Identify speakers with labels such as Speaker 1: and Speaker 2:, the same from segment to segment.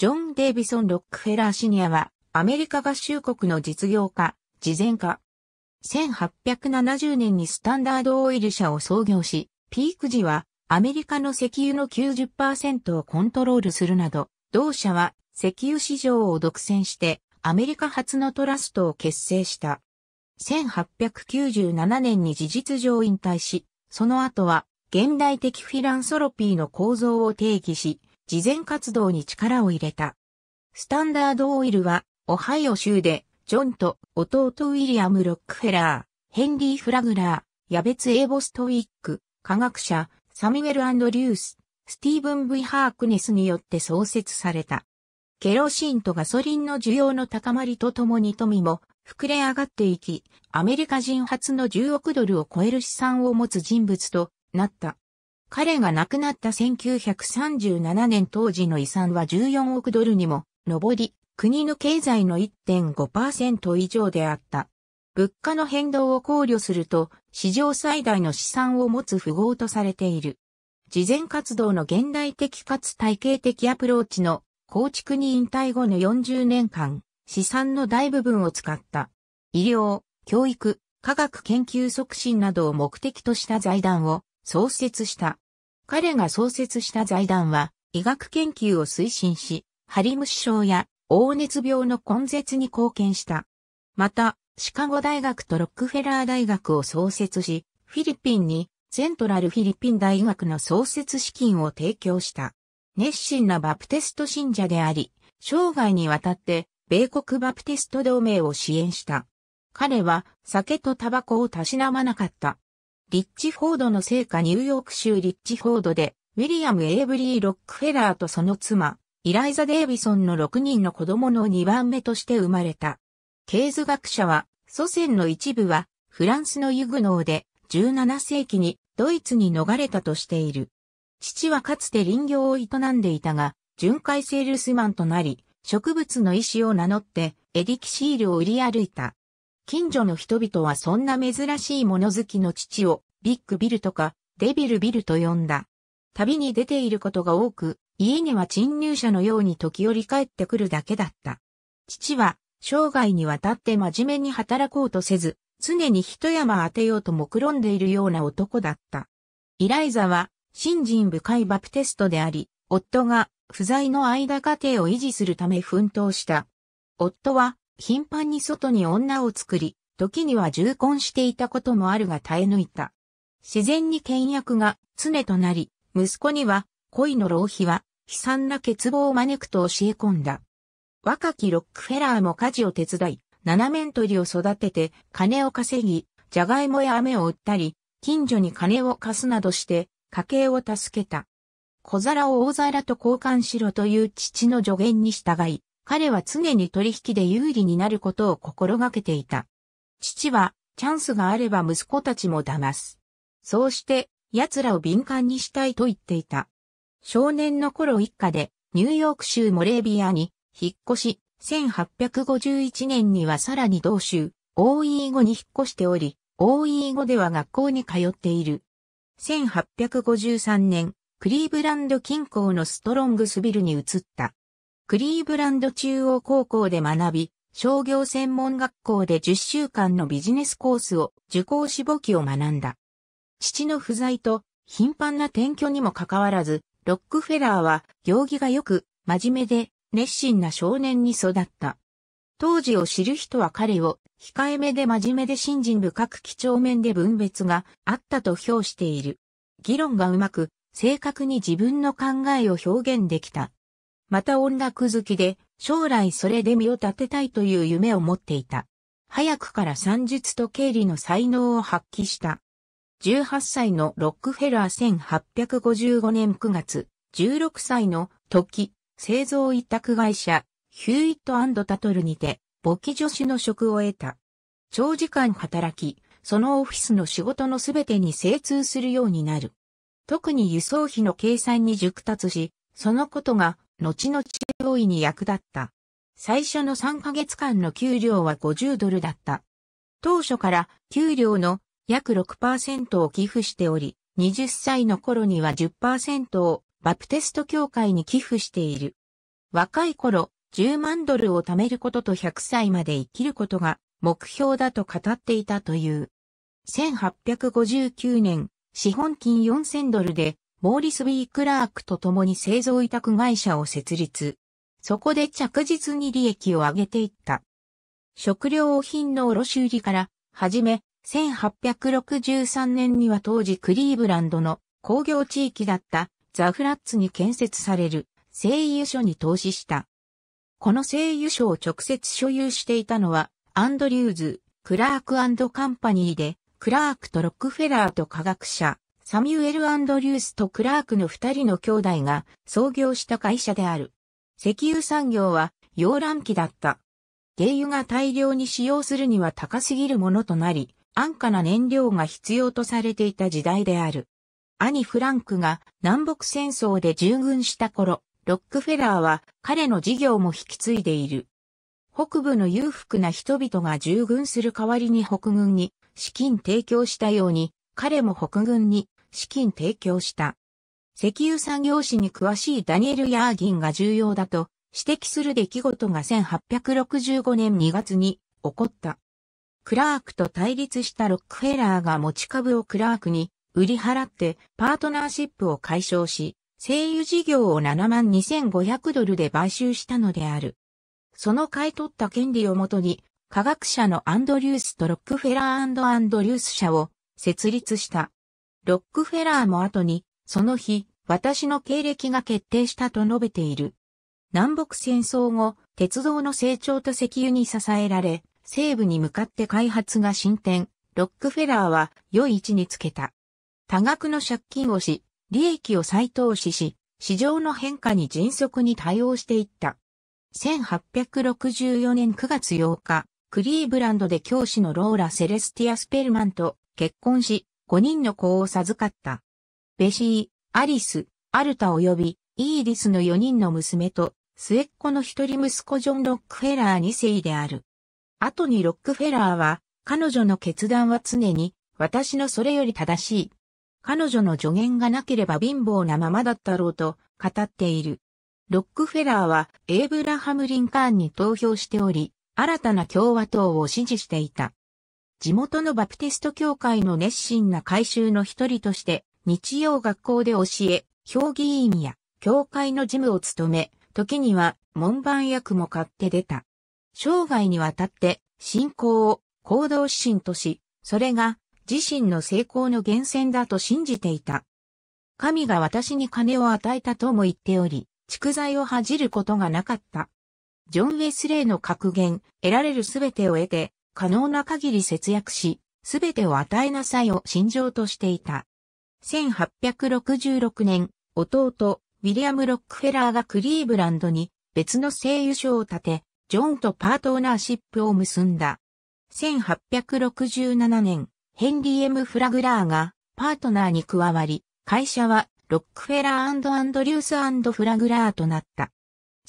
Speaker 1: ジョン・デイビソン・ロックフェラーシニアは、アメリカ合衆国の実業家、慈善家。1870年にスタンダードオイル社を創業し、ピーク時はアメリカの石油の90%をコントロールするなど、同社は石油市場を独占してアメリカ初のトラストを結成した。1897年に事実上引退し、その後は現代的フィランソロピーの構造を定義し、慈善活動に力を入れた。スタンダードオイルは、オハイオ州で、ジョンと弟ウィリアム・ロックフェラー、ヘンリー・フラグラー、ヤベツ・エーボストウィック、科学者、サミュエル・アンドリュース、スティーブン・ V・ ハークネスによって創設された。ケロシンとガソリンの需要の高まりとともに富も膨れ上がっていき、アメリカ人初の10億ドルを超える資産を持つ人物となった。彼が亡くなった1937年当時の遺産は14億ドルにも上り、国の経済の1.5%以上であった。物価の変動を考慮すると、史上最大の資産を持つ富豪とされている。事前活動の現代的かつ体系的アプローチの構築に引退後の40年間、資産の大部分を使った。医療、教育、科学研究促進などを目的とした財団を創設した。彼が創設した財団は、医学研究を推進し、ハリム首相や黄熱病の根絶に貢献した。また、シカゴ大学とロックフェラー大学を創設し、フィリピンにセントラルフィリピン大学の創設資金を提供した。熱心なバプテスト信者であり、生涯にわたって米国バプテスト同盟を支援した。彼は酒とタバコをたしなまなかった。リッチフォードの生家ニューヨーク州リッチフォードで、ウィリアム・エイブリー・ロックフェラーとその妻、イライザ・デイビソンの6人の子供の2番目として生まれた。ケーズ学者は、祖先の一部は、フランスのユグノーで、17世紀にドイツに逃れたとしている。父はかつて林業を営んでいたが、巡回セールスマンとなり、植物の意思を名乗って、エディキシールを売り歩いた。近所の人々はそんな珍しいもの好きの父をビッグビルとかデビルビルと呼んだ。旅に出ていることが多く、家には侵入者のように時折帰ってくるだけだった。父は生涯にわたって真面目に働こうとせず、常に一山当てようと目論んでいるような男だった。イライザは、信心深いバプテストであり、夫が不在の間家庭を維持するため奮闘した。夫は、頻繁に外に女を作り、時には重婚していたこともあるが耐え抜いた。自然に倹約が常となり、息子には恋の浪費は悲惨な欠乏を招くと教え込んだ。若きロックフェラーも家事を手伝い、七面鳥を育てて金を稼ぎ、じゃがいもや飴を売ったり、近所に金を貸すなどして家計を助けた。小皿を大皿と交換しろという父の助言に従い、彼は常に取引で有利になることを心がけていた。父は、チャンスがあれば息子たちも騙す。そうして、奴らを敏感にしたいと言っていた。少年の頃一家で、ニューヨーク州モレービアに、引っ越し、1851年にはさらに同州、大ー語に引っ越しており、大ー語では学校に通っている。1853年、クリーブランド近郊のストロングスビルに移った。クリーブランド中央高校で学び、商業専門学校で10週間のビジネスコースを受講し簿記を学んだ。父の不在と頻繁な転居にもかかわらず、ロックフェラーは行儀が良く、真面目で熱心な少年に育った。当時を知る人は彼を控えめで真面目で信心深く几帳面で分別があったと評している。議論がうまく、正確に自分の考えを表現できた。また音楽好きで、将来それで身を立てたいという夢を持っていた。早くから算術と経理の才能を発揮した。18歳のロックフェラー1855年9月、16歳の時、製造委託会社、ヒューイットタトルにて、簿記助手の職を得た。長時間働き、そのオフィスの仕事のすべてに精通するようになる。特に輸送費の計算に熟達し、そのことが後々大いに役立った。最初の3ヶ月間の給料は50ドルだった。当初から給料の約6%を寄付しており、20歳の頃には10%をバプテスト協会に寄付している。若い頃、10万ドルを貯めることと100歳まで生きることが目標だと語っていたという。1859年、資本金4000ドルでモーリス・ビー・クラークと共に製造委託会社を設立。そこで着実に利益を上げていった。食料品の卸売から、はじめ、1863年には当時クリーブランドの工業地域だったザ・フラッツに建設される製油所に投資した。この製油所を直接所有していたのはアンドリューズ、クラークカンパニーで、クラークとロックフェラーと科学者、サミュエル・アンドリュースとクラークの二人の兄弟が創業した会社である。石油産業は洋卵機だった。原油が大量に使用するには高すぎるものとなり、安価な燃料が必要とされていた時代である。兄フランクが南北戦争で従軍した頃、ロックフェラーは彼の事業も引き継いでいる。北部の裕福な人々が従軍する代わりに北軍に資金提供したように、彼も北軍に資金提供した。石油産業史に詳しいダニエル・ヤーギンが重要だと指摘する出来事が1865年2月に起こった。クラークと対立したロックフェラーが持ち株をクラークに売り払ってパートナーシップを解消し、製油事業を7万2500ドルで買収したのである。その買い取った権利をもとに、科学者のアンドリュースとロックフェラーアンドリュース社を設立した。ロックフェラーも後に、その日、私の経歴が決定したと述べている。南北戦争後、鉄道の成長と石油に支えられ、西部に向かって開発が進展、ロックフェラーは良い位置につけた。多額の借金をし、利益を再投資し、市場の変化に迅速に対応していった。1864年9月8日、クリーブランドで教師のローラ・セレスティア・スペルマンと結婚し、5人の子を授かった。ベシー、アリス、アルタ及びイーリスの4人の娘と末っ子の一人息子ジョン・ロックフェラー2世である。後にロックフェラーは彼女の決断は常に私のそれより正しい。彼女の助言がなければ貧乏なままだったろうと語っている。ロックフェラーはエイブラハム・リンカーンに投票しており、新たな共和党を支持していた。地元のバプテスト教会の熱心な改修の一人として、日曜学校で教え、評議員や教会の事務を務め、時には門番役も買って出た。生涯にわたって信仰を行動指針とし、それが自身の成功の源泉だと信じていた。神が私に金を与えたとも言っており、蓄財を恥じることがなかった。ジョン・ウェスレイの格言、得られるすべてを得て、可能な限り節約し、すべてを与えなさいを信条としていた。1866年、弟、ウィリアム・ロックフェラーがクリーブランドに別の製油所を建て、ジョンとパートナーシップを結んだ。1867年、ヘンリー・ M・ フラグラーがパートナーに加わり、会社はロックフェラーアンドリュースフラグラーとなった。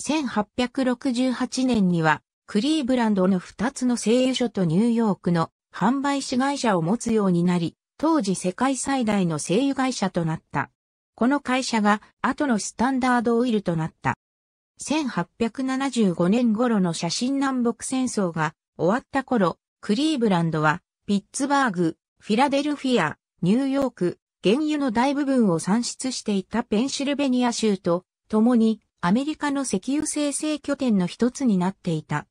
Speaker 1: 1868年にはクリーブランドの2つの製油所とニューヨークの販売子会社を持つようになり、当時世界最大の製油会社となった。この会社が後のスタンダードオイルとなった。1875年頃の写真南北戦争が終わった頃、クリーブランドはピッツバーグ、フィラデルフィア、ニューヨーク、原油の大部分を産出していたペンシルベニア州と共にアメリカの石油生成拠点の一つになっていた。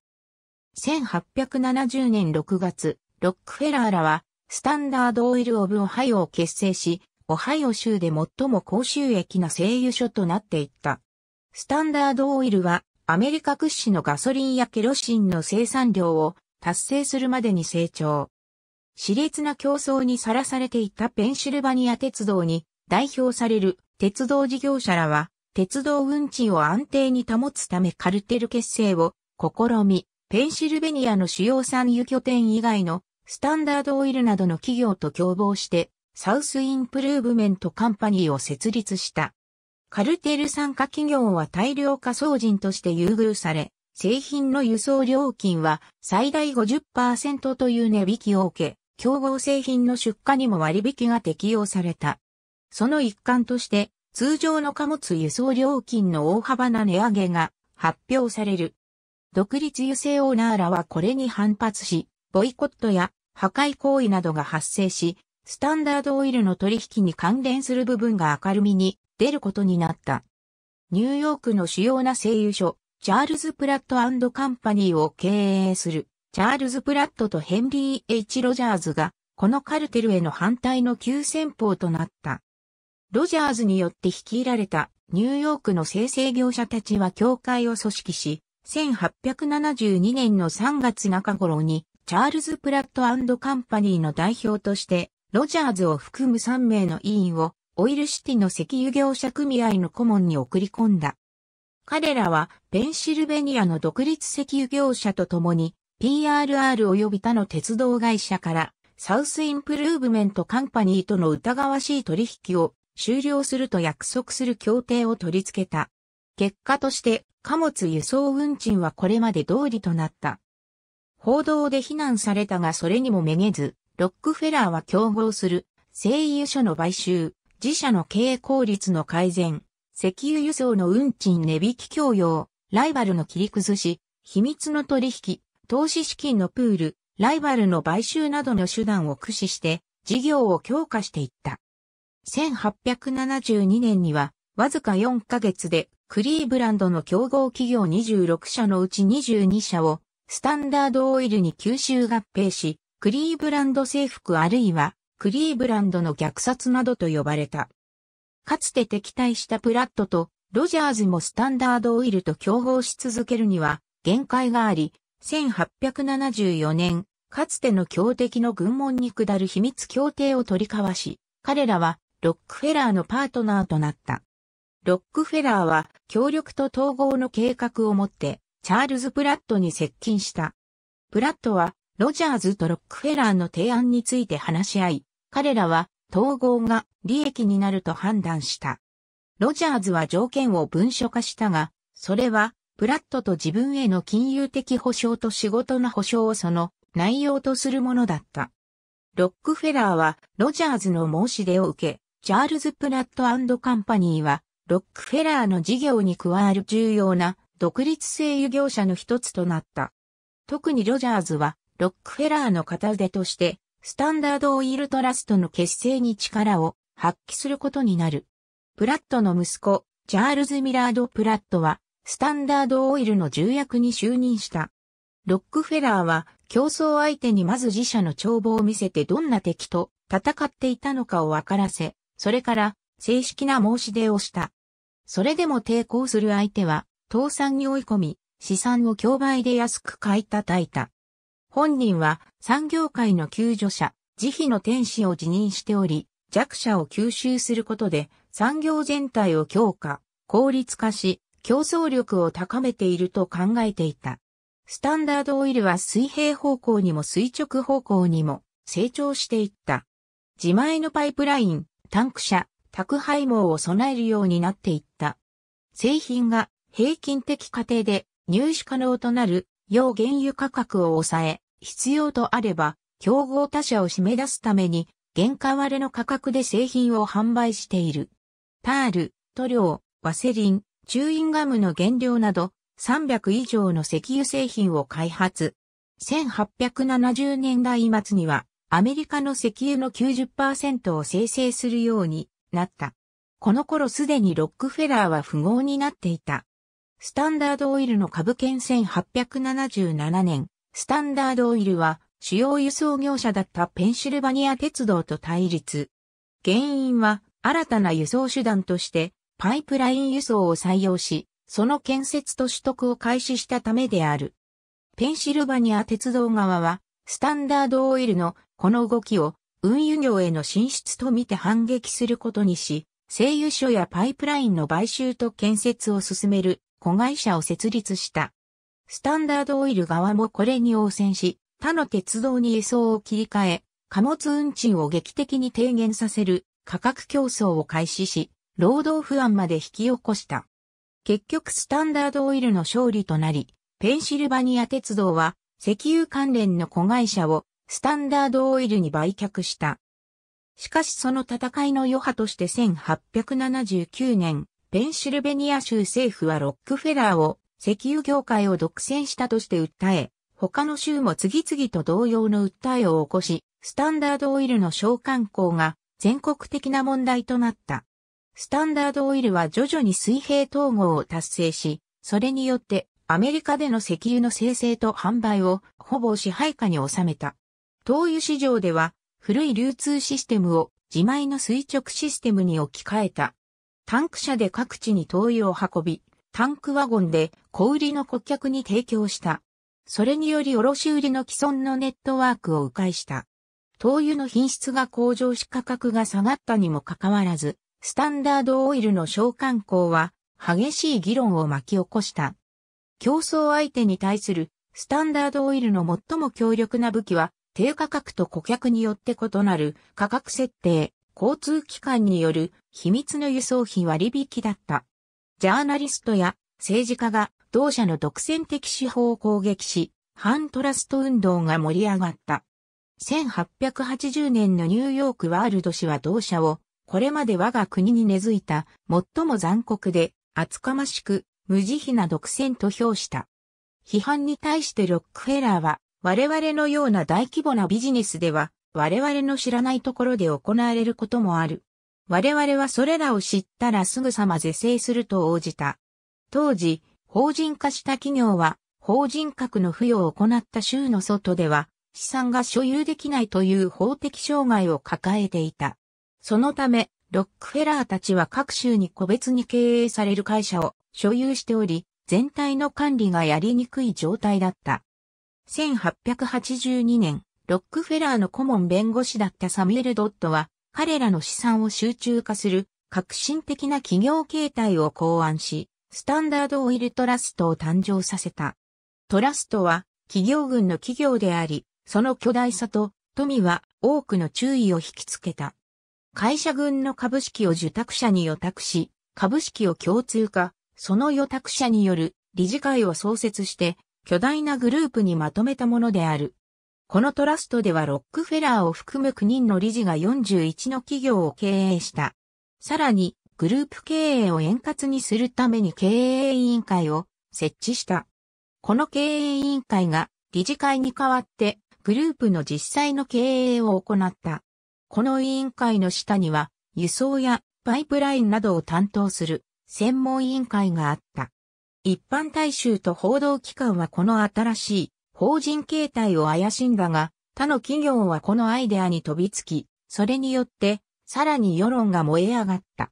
Speaker 1: 1870年6月、ロックフェラーらは、スタンダードオイル・オブ・オハイオを結成し、オハイオ州で最も高収益な製油所となっていった。スタンダードオイルは、アメリカ屈指のガソリンやケロシンの生産量を達成するまでに成長。熾烈な競争にさらされていたペンシルバニア鉄道に代表される鉄道事業者らは鉄道運賃を安定に保つためカルテル結成を試み、ペンシルベニアの主要産油拠点以外のスタンダードオイルなどの企業と共謀して、サウスインプルーブメントカンパニーを設立した。カルテル参加企業は大量仮想人として優遇され、製品の輸送料金は最大50%という値引きを受け、競合製品の出荷にも割引が適用された。その一環として、通常の貨物輸送料金の大幅な値上げが発表される。独立優勢オーナーらはこれに反発し、ボイコットや破壊行為などが発生し、スタンダードオイルの取引に関連する部分が明るみに出ることになった。ニューヨークの主要な製油所、チャールズ・プラットカンパニーを経営する、チャールズ・プラットとヘンリー・ H・ ロジャーズが、このカルテルへの反対の急先鋒となった。ロジャーズによって率いられたニューヨークの生成業者たちは協会を組織し、1872年の3月中頃に、チャールズ・プラットカンパニーの代表として、ロジャーズを含む3名の委員を、オイルシティの石油業者組合の顧問に送り込んだ。彼らは、ペンシルベニアの独立石油業者と共に、PRR 及び他の鉄道会社から、サウスインプルーブメントカンパニーとの疑わしい取引を終了すると約束する協定を取り付けた。結果として貨物輸送運賃はこれまで通りとなった。報道で非難されたがそれにもめげず、ロックフェラーは競合する、製油所の買収、自社の経営効率の改善、石油輸送の運賃値引き供用、ライバルの切り崩し、秘密の取引、投資資金のプール、ライバルの買収などの手段を駆使して、事業を強化していった。1872年には、わずか4ヶ月で、クリーブランドの競合企業26社のうち22社を、スタンダードオイルに吸収合併し、クリーブランド制服あるいは、クリーブランドの虐殺などと呼ばれた。かつて敵対したプラットと、ロジャーズもスタンダードオイルと競合し続けるには、限界があり、1874年、かつての強敵の軍門に下る秘密協定を取り交わし、彼らはロックフェラーのパートナーとなった。ロックフェラーは協力と統合の計画を持ってチャールズ・プラットに接近した。プラットはロジャーズとロックフェラーの提案について話し合い、彼らは統合が利益になると判断した。ロジャーズは条件を文書化したが、それはプラットと自分への金融的保障と仕事の保障をその内容とするものだった。ロックフェラーはロジャーズの申し出を受け、チャールズ・プラットカンパニーはロックフェラーの事業に加わる重要な独立製優業者の一つとなった。特にロジャーズは、ロックフェラーの片手として、スタンダードオイルトラストの結成に力を発揮することになる。プラットの息子、チャールズ・ミラード・プラットは、スタンダードオイルの重役に就任した。ロックフェラーは、競争相手にまず自社の帳簿を見せてどんな敵と戦っていたのかを分からせ、それから正式な申し出をした。それでも抵抗する相手は、倒産に追い込み、資産を競売で安く買い叩いた。本人は産業界の救助者、慈悲の天使を辞任しており、弱者を吸収することで産業全体を強化、効率化し、競争力を高めていると考えていた。スタンダードオイルは水平方向にも垂直方向にも成長していった。自前のパイプライン、タンク車、宅配網を備えるようになっていった。製品が平均的過程で入手可能となる要原油価格を抑え、必要とあれば競合他社を締め出すために原価割れの価格で製品を販売している。タール、塗料、ワセリン、チューインガムの原料など300以上の石油製品を開発。1870年代末にはアメリカの石油の90%を生成するようになった。この頃すでにロックフェラーは富豪になっていた。スタンダードオイルの株券1877年、スタンダードオイルは主要輸送業者だったペンシルバニア鉄道と対立。原因は新たな輸送手段としてパイプライン輸送を採用し、その建設と取得を開始したためである。ペンシルバニア鉄道側はスタンダードオイルのこの動きを運輸業への進出とみて反撃することにし、製油所やパイプラインの買収と建設を進める子会社を設立した。スタンダードオイル側もこれに応戦し、他の鉄道に輸送を切り替え、貨物運賃を劇的に低減させる価格競争を開始し、労働不安まで引き起こした。結局スタンダードオイルの勝利となり、ペンシルバニア鉄道は石油関連の子会社をスタンダードオイルに売却した。しかしその戦いの余波として1879年、ペンシルベニア州政府はロックフェラーを石油業界を独占したとして訴え、他の州も次々と同様の訴えを起こし、スタンダードオイルの償還校が全国的な問題となった。スタンダードオイルは徐々に水平統合を達成し、それによってアメリカでの石油の生成と販売をほぼ支配下に収めた。灯油市場では古い流通システムを自前の垂直システムに置き換えた。タンク車で各地に灯油を運び、タンクワゴンで小売りの顧客に提供した。それにより卸売りの既存のネットワークを迂回した。灯油の品質が向上し価格が下がったにもかかわらず、スタンダードオイルの召喚項は激しい議論を巻き起こした。競争相手に対するスタンダードオイルの最も強力な武器は低価格と顧客によって異なる価格設定、交通機関による秘密の輸送費割引だった。ジャーナリストや政治家が同社の独占的手法を攻撃し、反トラスト運動が盛り上がった。1880年のニューヨークワールド氏は同社を、これまで我が国に根付いた最も残酷で厚かましく無慈悲な独占と評した。批判に対してロックフェラーは我々のような大規模なビジネスでは、我々の知らないところで行われることもある。我々はそれらを知ったらすぐさま是正すると応じた。当時、法人化した企業は、法人格の付与を行った州の外では、資産が所有できないという法的障害を抱えていた。そのため、ロックフェラーたちは各州に個別に経営される会社を所有しており、全体の管理がやりにくい状態だった。1882年、ロックフェラーの顧問弁護士だったサミュエル・ドットは、彼らの資産を集中化する革新的な企業形態を考案し、スタンダードオイルトラストを誕生させた。トラストは企業群の企業であり、その巨大さと富は多くの注意を引きつけた。会社群の株式を受託者に予託し、株式を共通化、その予託者による理事会を創設して、巨大なグループにまとめたものである。このトラストではロックフェラーを含む9人の理事が41の企業を経営した。さらに、グループ経営を円滑にするために経営委員会を設置した。この経営委員会が理事会に代わってグループの実際の経営を行った。この委員会の下には輸送やパイプラインなどを担当する専門委員会があった。一般大衆と報道機関はこの新しい法人形態を怪しんだが、他の企業はこのアイデアに飛びつき、それによって、さらに世論が燃え上がった。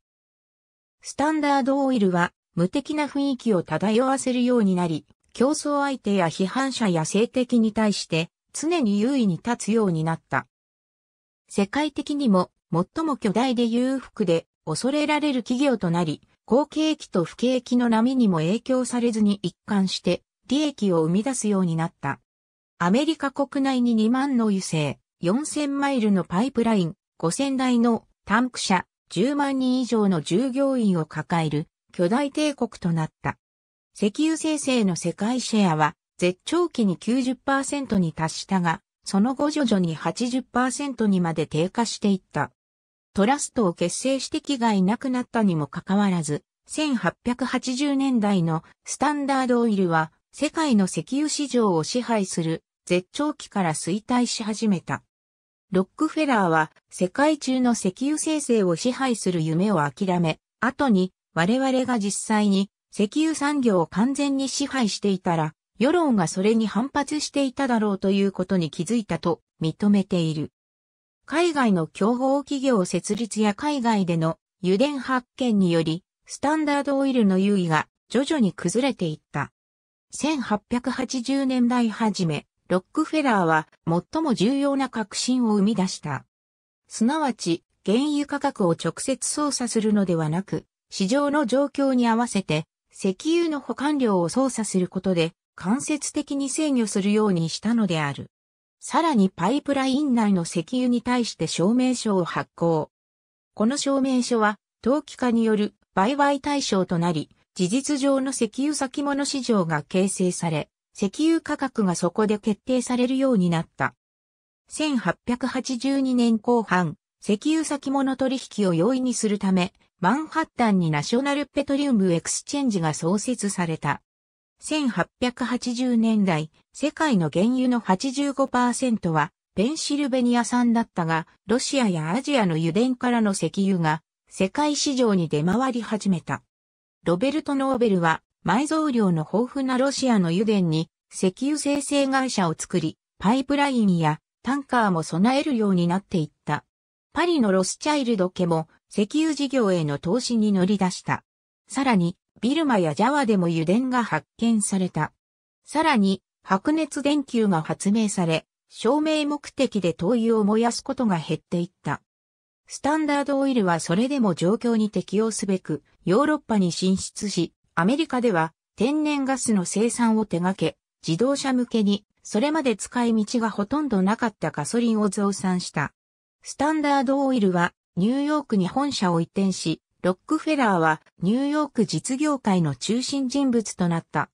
Speaker 1: スタンダードオイルは、無敵な雰囲気を漂わせるようになり、競争相手や批判者や性的に対して、常に優位に立つようになった。世界的にも、最も巨大で裕福で、恐れられる企業となり、好景気と不景気の波にも影響されずに一貫して利益を生み出すようになった。アメリカ国内に2万の油性、4000マイルのパイプライン、5000台のタンク車、10万人以上の従業員を抱える巨大帝国となった。石油生成の世界シェアは絶頂期に90%に達したが、その後徐々に80%にまで低下していった。トラストを結成してがいなくなったにもかかわらず、1880年代のスタンダードオイルは世界の石油市場を支配する絶頂期から衰退し始めた。ロックフェラーは世界中の石油生成を支配する夢を諦め、後に我々が実際に石油産業を完全に支配していたら、世論がそれに反発していただろうということに気づいたと認めている。海外の競合企業設立や海外での油田発見により、スタンダードオイルの優位が徐々に崩れていった。1880年代初め、ロックフェラーは最も重要な革新を生み出した。すなわち、原油価格を直接操作するのではなく、市場の状況に合わせて、石油の保管量を操作することで、間接的に制御するようにしたのである。さらにパイプライン内の石油に対して証明書を発行。この証明書は、投機化による売買対象となり、事実上の石油先物市場が形成され、石油価格がそこで決定されるようになった。1882年後半、石油先物取引を容易にするため、マンハッタンにナショナルペトリウムエクスチェンジが創設された。1880年代、世界の原油の85%はペンシルベニア産だったが、ロシアやアジアの油田からの石油が世界市場に出回り始めた。ロベルト・ノーベルは埋蔵量の豊富なロシアの油田に石油生成会社を作り、パイプラインやタンカーも備えるようになっていった。パリのロスチャイルド家も石油事業への投資に乗り出した。さらに、ビルマやジャワでも油田が発見された。さらに、白熱電球が発明され、照明目的で灯油を燃やすことが減っていった。スタンダードオイルはそれでも状況に適応すべく、ヨーロッパに進出し、アメリカでは天然ガスの生産を手掛け、自動車向けに、それまで使い道がほとんどなかったガソリンを増産した。スタンダードオイルは、ニューヨークに本社を移転し、ロックフェラーはニューヨーク実業界の中心人物となった。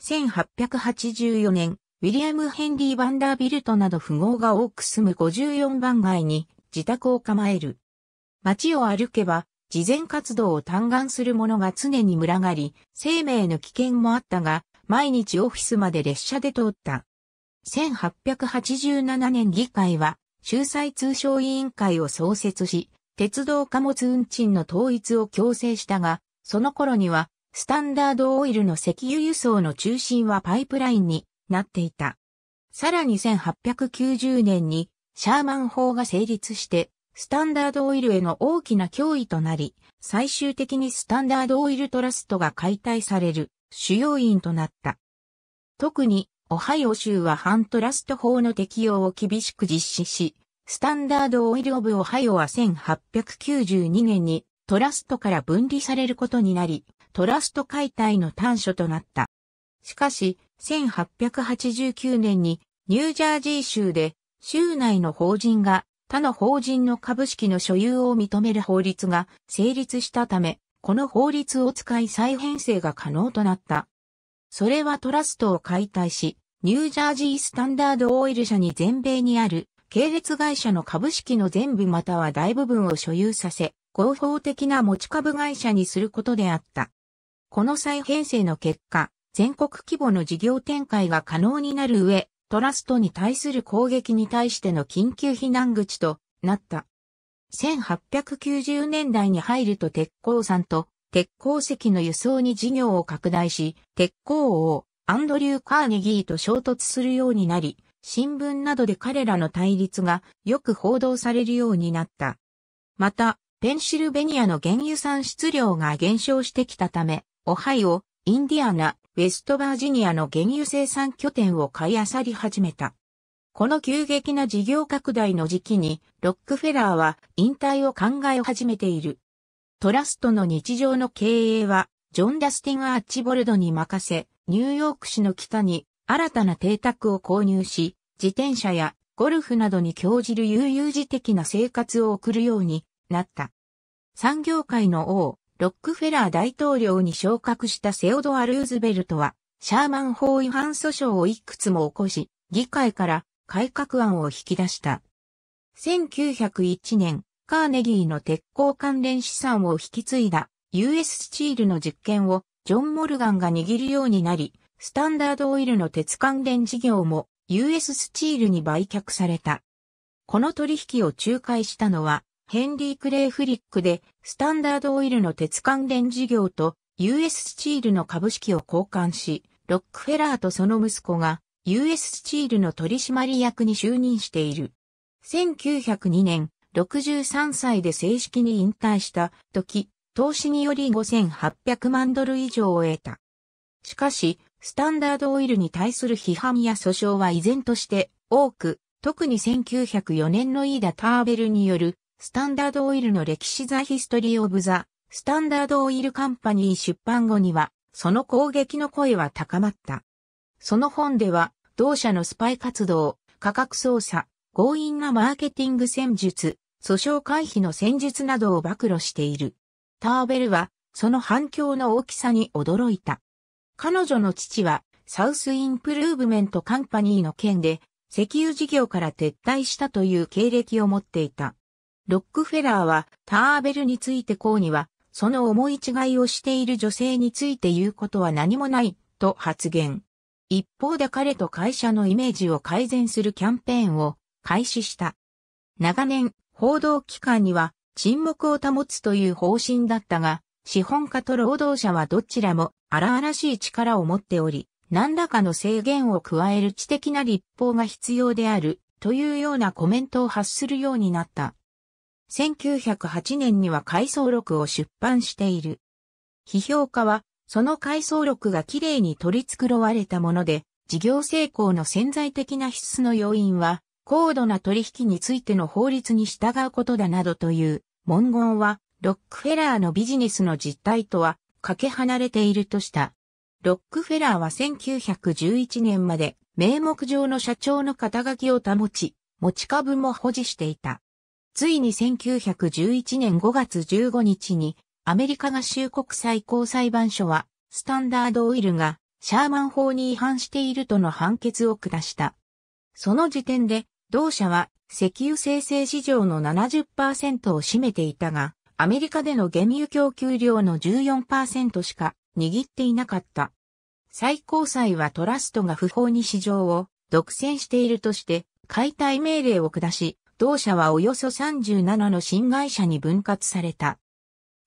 Speaker 1: 1884年、ウィリアム・ヘンリー・バンダービルトなど富豪が多く住む54番街に自宅を構える。街を歩けば、慈善活動を嘆願する者が常に群がり、生命の危険もあったが、毎日オフィスまで列車で通った。1887年議会は、仲裁通商委員会を創設し、鉄道貨物運賃の統一を強制したが、その頃には、スタンダードオイルの石油輸送の中心はパイプラインになっていた。さらに1890年にシャーマン法が成立して、スタンダードオイルへの大きな脅威となり、最終的にスタンダードオイルトラストが解体される主要因となった。特に、オハイオ州は反トラスト法の適用を厳しく実施し、スタンダードオイルオブオハイオは1892年にトラストから分離されることになり、トラスト解体の端緒となった。しかし、1889年にニュージャージー州で州内の法人が他の法人の株式の所有を認める法律が成立したため、この法律を使い再編成が可能となった。それはトラストを解体し、ニュージャージースタンダードオイル社に全米にある系列会社の株式の全部または大部分を所有させ、合法的な持ち株会社にすることであった。この再編成の結果、全国規模の事業展開が可能になる上、トラストに対する攻撃に対しての緊急避難口となった。1890年代に入ると鉄鋼山と鉄鋼石の輸送に事業を拡大し、鉄鋼王アンドリュー・カーネギーと衝突するようになり、新聞などで彼らの対立がよく報道されるようになった。また、ペンシルベニアの原油産出量が減少してきたため、オハイオ、インディアナ、ウェストバージニアの原油生産拠点を買い漁り始めた。この急激な事業拡大の時期に、ロックフェラーは引退を考え始めている。トラストの日常の経営は、ジョン・ダスティン・アーチボルドに任せ、ニューヨーク市の北に新たな邸宅を購入し、自転車やゴルフなどに興じる悠々自適な生活を送るようになった。産業界の王、ロックフェラー大統領に昇格したセオドア・ルーズベルトは、シャーマン法違反訴訟をいくつも起こし、議会から改革案を引き出した。1901年、カーネギーの鉄鋼関連資産を引き継いだ US スチールの実権をジョン・モルガンが握るようになり、スタンダードオイルの鉄関連事業も US スチールに売却された。この取引を仲介したのはヘンリー・クレイ・フリックでスタンダードオイルの鉄関連事業と US スチールの株式を交換し、ロックフェラーとその息子が US スチールの取締役に就任している。1902年、63歳で正式に引退した時、投資により5800万ドル以上を得た。しかし、スタンダードオイルに対する批判や訴訟は依然として多く、特に1904年のイーダ・ターベルによるスタンダードオイルの歴史ザ・ヒストリー・オブ・ザ・スタンダードオイル・カンパニー出版後には、その攻撃の声は高まった。その本では、同社のスパイ活動、価格操作、強引なマーケティング戦術、訴訟回避の戦術などを暴露している。ターベルは、その反響の大きさに驚いた。彼女の父は、サウスインプルーブメントカンパニーの件で、石油事業から撤退したという経歴を持っていた。ロックフェラーは、ターベルについてこうには、その思い違いをしている女性について言うことは何もない、と発言。一方で彼と会社のイメージを改善するキャンペーンを開始した。長年、報道機関には沈黙を保つという方針だったが、資本家と労働者はどちらも荒々しい力を持っており、何らかの制限を加える知的な立法が必要であるというようなコメントを発するようになった。1908年には回想録を出版している。批評家は、その回想録がきれいに取り繕われたもので、事業成功の潜在的な必須の要因は、高度な取引についての法律に従うことだなどという文言はロックフェラーのビジネスの実態とはかけ離れているとした。ロックフェラーは1911年まで名目上の社長の肩書きを保ち、持ち株も保持していた。ついに1911年5月15日にアメリカ合衆国最高裁判所はスタンダードオイルがシャーマン法に違反しているとの判決を下した。その時点で同社は石油生成市場の70%を占めていたが、アメリカでの原油供給量の14%しか握っていなかった。最高裁はトラストが不法に市場を独占しているとして解体命令を下し、同社はおよそ37の新会社に分割された。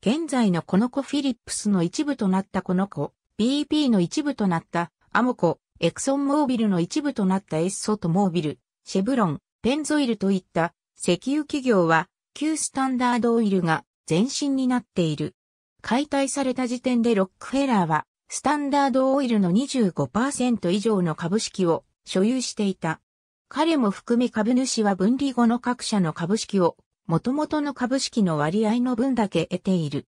Speaker 1: 現在のこの子フィリップスの一部となったこの子、BP の一部となったアモコ、エクソンモービルの一部となったエッソとモービル、シェブロン、ペンゾイルといった石油企業は、旧スタンダードオイルが前身になっている。解体された時点でロックフェラーは、スタンダードオイルの25%以上の株式を所有していた。彼も含め株主は分離後の各社の株式を、元々の株式の割合の分だけ得ている。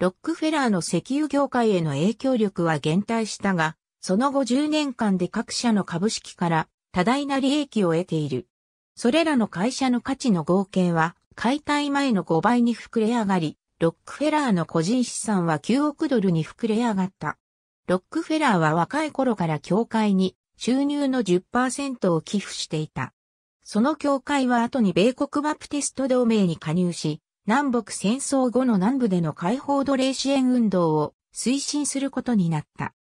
Speaker 1: ロックフェラーの石油業界への影響力は減退したが、その後10年間で各社の株式から多大な利益を得ている。それらの会社の価値の合計は解体前の5倍に膨れ上がり、ロックフェラーの個人資産は9億ドルに膨れ上がった。ロックフェラーは若い頃から教会に収入の10%を寄付していた。その教会は後に米国バプテスト同盟に加入し、南北戦争後の南部での解放奴隷支援運動を推進することになった。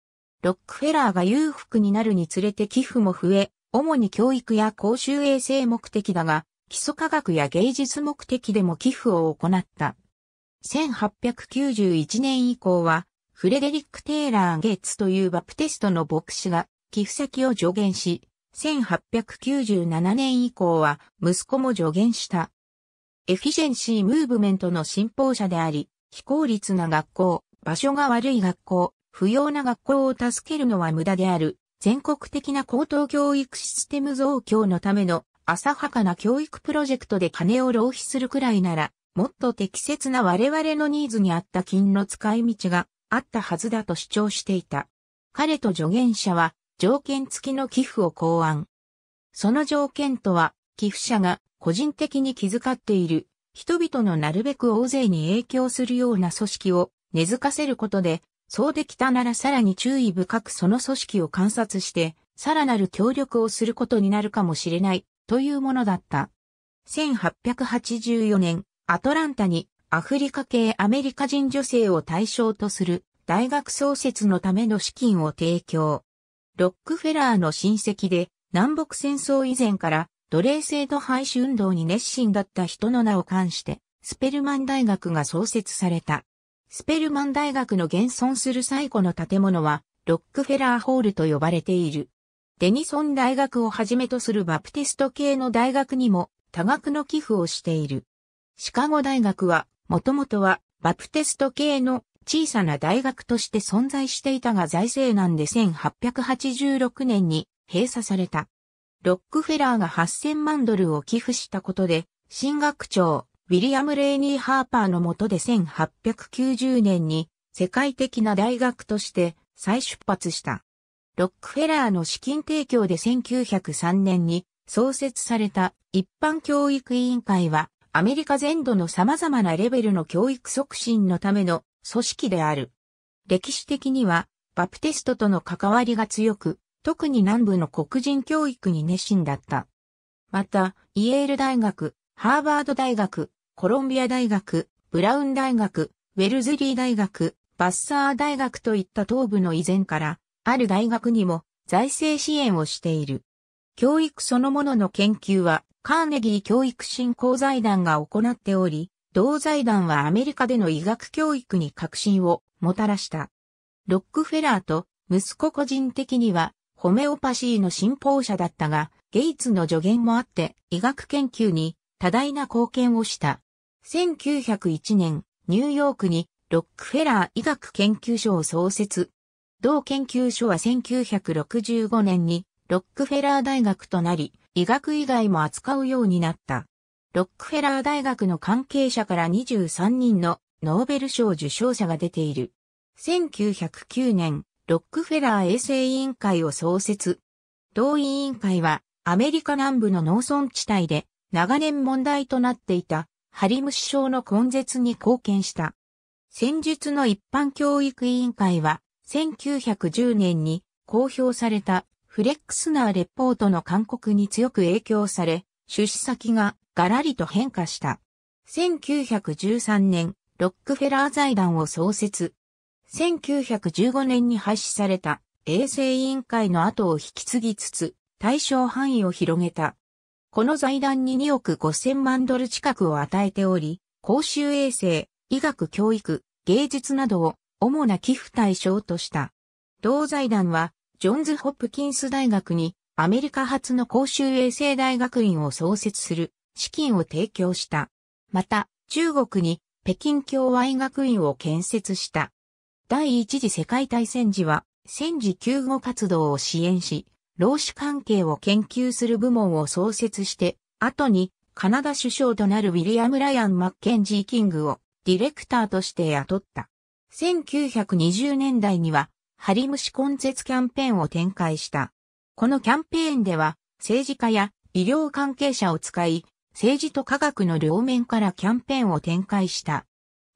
Speaker 1: ロックフェラーが裕福になるにつれて寄付も増え、主に教育や公衆衛生目的だが、基礎科学や芸術目的でも寄付を行った。1891年以降は、フレデリック・テイラー・ゲッツというバプテストの牧師が寄付先を助言し、1897年以降は息子も助言した。エフィジェンシー・ムーブメントの信奉者であり、非効率な学校、場所が悪い学校、不要な学校を助けるのは無駄である、全国的な高等教育システム増強のための浅はかな教育プロジェクトで金を浪費するくらいなら、もっと適切な我々のニーズに合った金の使い道があったはずだと主張していた。彼と助言者は条件付きの寄付を考案。その条件とは、寄付者が個人的に気遣っている人々のなるべく大勢に影響するような組織を根付かせることで、そうできたならさらに注意深くその組織を観察して、さらなる協力をすることになるかもしれないというものだった。1884年、アトランタにアフリカ系アメリカ人女性を対象とする大学創設のための資金を提供。ロックフェラーの親戚で南北戦争以前から奴隷制度廃止運動に熱心だった人の名を冠してスペルマン大学が創設された。スペルマン大学の現存する最古の建物はロックフェラーホールと呼ばれている。デニソン大学をはじめとするバプテスト系の大学にも多額の寄付をしている。シカゴ大学は、もともとはバプテスト系の小さな大学として存在していたが財政難で1886年に閉鎖された。ロックフェラーが8000万ドルを寄付したことで、新学長、ウィリアム・レイニー・ハーパーの下で1890年に世界的な大学として再出発した。ロックフェラーの資金提供で1903年に創設された一般教育委員会はアメリカ全土の様々なレベルの教育促進のための組織である。歴史的にはバプテストとの関わりが強く、特に南部の黒人教育に熱心だった。また、イエール大学、ハーバード大学、コロンビア大学、ブラウン大学、ウェルズリー大学、バッサー大学といった東部の以前からある大学にも財政支援をしている。教育そのものの研究はカーネギー教育振興財団が行っており、同財団はアメリカでの医学教育に革新をもたらした。ロックフェラーと息子個人的にはホメオパシーの信奉者だったが、ゲイツの助言もあって医学研究に多大な貢献をした。1901年、ニューヨークにロックフェラー医学研究所を創設。同研究所は1965年にロックフェラー大学となり、医学以外も扱うようになった。ロックフェラー大学の関係者から23人のノーベル賞受賞者が出ている。1909年、ロックフェラー衛生委員会を創設。同委員会はアメリカ南部の農村地帯で長年問題となっていたハリムシ症の根絶に貢献した。戦術の一般教育委員会は1910年に公表されたフレックスナーレポートの勧告に強く影響され、出資先がガラリと変化した。1913年、ロックフェラー財団を創設。1915年に廃止された衛生委員会の後を引き継ぎつつ、対象範囲を広げた。この財団に2億5000万ドル近くを与えており、公衆衛生、医学教育、芸術などを主な寄付対象とした。同財団は、ジョンズ・ホップキンス大学に、アメリカ初の公衆衛生大学院を創設する資金を提供した。また、中国に北京共和医学院を建設した。第一次世界大戦時は、戦時救護活動を支援し、労使関係を研究する部門を創設して、後にカナダ首相となるウィリアム・ライアン・マッケンジー・キングをディレクターとして雇った。1920年代には、ハリムシ根絶キャンペーンを展開した。このキャンペーンでは、政治家や医療関係者を使い、政治と科学の両面からキャンペーンを展開した。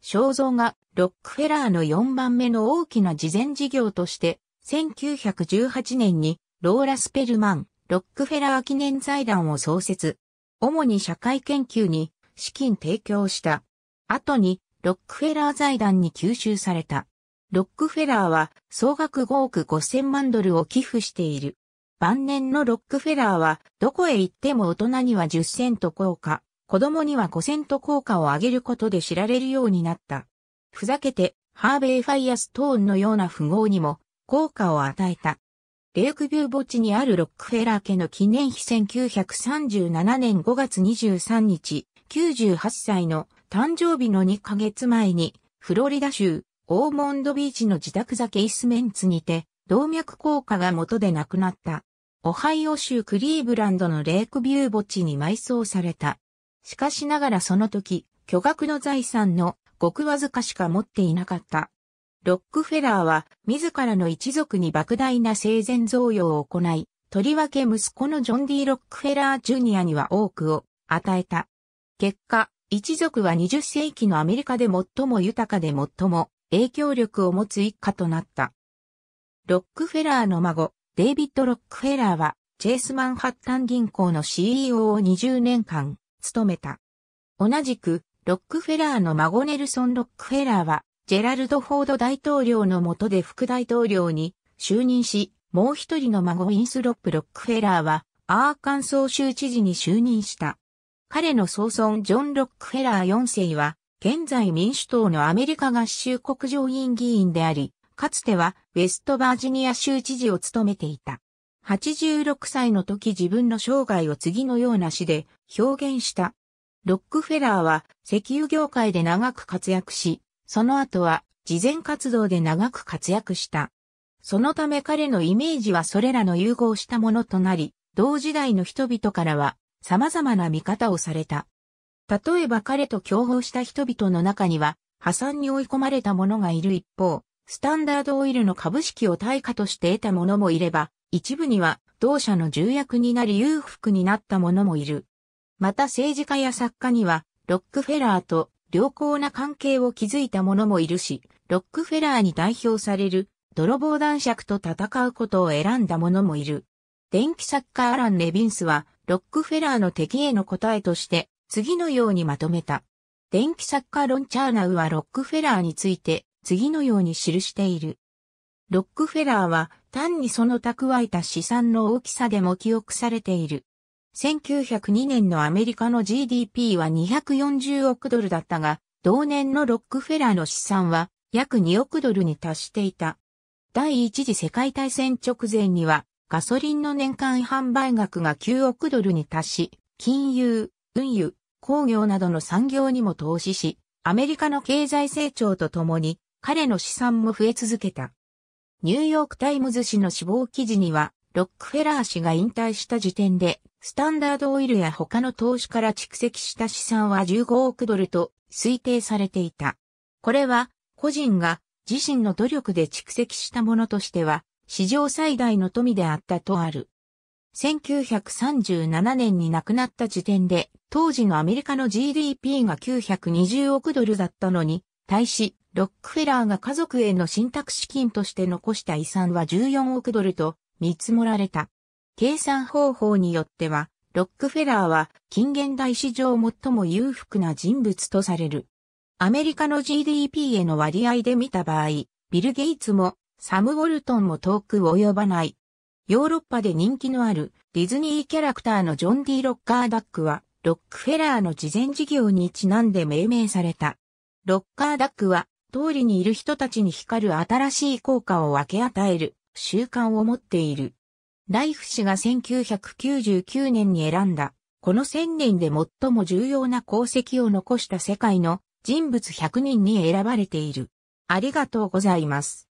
Speaker 1: 肖像がロックフェラーの4番目の大きな慈善事業として、1918年にローラ・スペルマン、ロックフェラー記念財団を創設。主に社会研究に資金提供した。後にロックフェラー財団に吸収された。ロックフェラーは総額5億5千万ドルを寄付している。晩年のロックフェラーは、どこへ行っても大人には10セント効果、子供には5セント効果を上げることで知られるようになった。ふざけて、ハーベイ・ファイアストーンのような符号にも効果を与えた。レイクビュー墓地にあるロックフェラー家の記念碑1937年5月23日、98歳の誕生日の2ヶ月前に、フロリダ州、オーモンドビーチの自宅酒イスメンツにて、動脈硬化が元で亡くなった。オハイオ州クリーブランドのレイクビュー墓地に埋葬された。しかしながらその時、巨額の財産のごくわずかしか持っていなかった。ロックフェラーは自らの一族に莫大な生前贈与を行い、とりわけ息子のジョン・ディ・ロックフェラー・ジュニアには多くを与えた。結果、一族は20世紀のアメリカで最も豊かで最も影響力を持つ一家となった。ロックフェラーの孫、デイビッド・ロックフェラーは、チェイスマンハッタン銀行の CEO を20年間、務めた。同じく、ロックフェラーの孫ネルソン・ロックフェラーは、ジェラルド・フォード大統領の下で副大統領に就任し、もう一人の孫インスロップ・ロックフェラーは、アーカンソー州知事に就任した。彼の曾孫ジョン・ロックフェラー4世は、現在民主党のアメリカ合衆国上院議員であり、かつてはウェストバージニア州知事を務めていた。86歳の時自分の生涯を次のような詩で表現した。ロックフェラーは石油業界で長く活躍し、その後は慈善活動で長く活躍した。そのため彼のイメージはそれらの融合したものとなり、同時代の人々からは様々な見方をされた。例えば彼と競合した人々の中には、破産に追い込まれた者がいる一方、スタンダードオイルの株式を対価として得た者もいれば、一部には同社の重役になり裕福になった者もいる。また政治家や作家には、ロックフェラーと良好な関係を築いた者もいるし、ロックフェラーに代表される泥棒男爵と戦うことを選んだ者もいる。電気作家アラン・レビンスは、ロックフェラーの敵への答えとして、次のようにまとめた。電気作家ロン・チャーナウはロックフェラーについて、次のように記している。ロックフェラーは単にその蓄えた資産の大きさでも記憶されている。1902年のアメリカの GDP は240億ドルだったが、同年のロックフェラーの資産は約2億ドルに達していた。第一次世界大戦直前にはガソリンの年間販売額が9億ドルに達し、金融、運輸、工業などの産業にも投資し、アメリカの経済成長とともに彼の資産も増え続けた。ニューヨークタイムズ紙の死亡記事には、ロックフェラー氏が引退した時点で、スタンダードオイルや他の投資から蓄積した資産は15億ドルと推定されていた。これは、個人が自身の努力で蓄積したものとしては、史上最大の富であったとある。1937年に亡くなった時点で、当時のアメリカの GDP が920億ドルだったのに、対し、ロックフェラーが家族への信託資金として残した遺産は14億ドルと見積もられた。計算方法によっては、ロックフェラーは近現代史上最も裕福な人物とされる。アメリカの GDP への割合で見た場合、ビル・ゲイツもサム・ウォルトンも遠く及ばない。ヨーロッパで人気のあるディズニーキャラクターのジョン・ディ・ロッカーダックは、ロックフェラーの慈善事業にちなんで命名された。ロッカーダックは、通りにいる人たちに光る新しい効果を分け与える習慣を持っている。ライフ氏が1999年に選んだ、この1000年で最も重要な功績を残した世界の人物100人に選ばれている。ありがとうございます。